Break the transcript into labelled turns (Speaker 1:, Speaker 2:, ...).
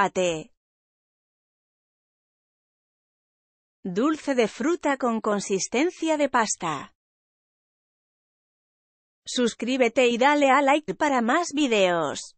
Speaker 1: Ate. Dulce de fruta con consistencia de pasta. Suscríbete y dale a like para más videos.